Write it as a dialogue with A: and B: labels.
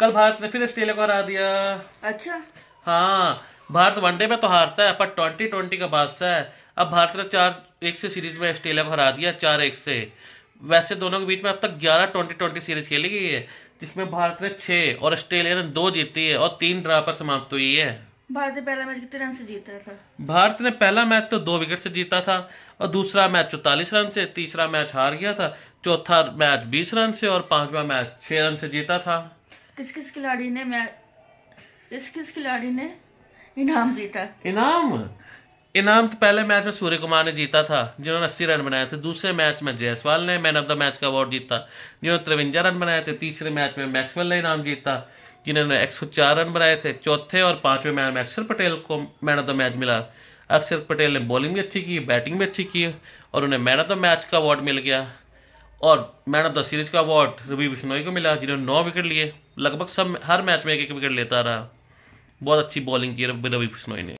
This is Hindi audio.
A: कल भारत ने फिर ऑस्ट्रेलिया को हरा दिया अच्छा हाँ भारत वनडे में तो हारता है पर ट्वेंटी ट्वेंटी का बादशाह है अब भारत ने चार एक से सीरीज में ऑस्ट्रेलिया को हरा दिया चार एक से वैसे दोनों के बीच में अब तक ग्यारह ट्वेंटी ट्वेंटी सीरीज खेली गई है जिसमें भारत ने छह और ऑस्ट्रेलिया ने दो जीती है और तीन ड्रा पर समाप्त हुई है
B: भारत
C: ने पहला मैच कितने रन से जीता था
A: भारत ने पहला मैच तो दो विकेट से जीता था और दूसरा मैच चौतालीस रन से तीसरा मैच हार गया था चौथा मैच बीस रन से और पांचवा मैच छह रन से जीता था
B: किस किस खिलाड़ी ने मैं किस किस खिलाड़ी ने इनाम जीता
A: इनाम इनाम तो पहले मैच में सूर्य कुमार ने जीता था जिन्होंने अस्सी रन बनाए थे दूसरे मैच में जयसवाल ने मैन ऑफ द मैच का अवार्ड जीता जिन्होंने तिरवंजा रन बनाए थे तीसरे मैच में मैक्सवेल ने इनाम जीता जिन्होंने एक सौ चार रन बनाए थे चौथे और पांचवें मैच में अक्षर पटेल को मैन ऑफ द मैच मिला अक्षर पटेल ने बॉलिंग भी अच्छी की बैटिंग भी अच्छी की और उन्हें मैन ऑफ द मैच का अवार्ड मिल गया और मैन ऑफ द सीरीज का अवार्ड रवि बिश्नोई को मिला जिन्होंने नौ विकेट लिए लगभग सब हर मैच में एक एक विकेट लेता रहा बहुत अच्छी बॉलिंग की रवि बिश्नोई ने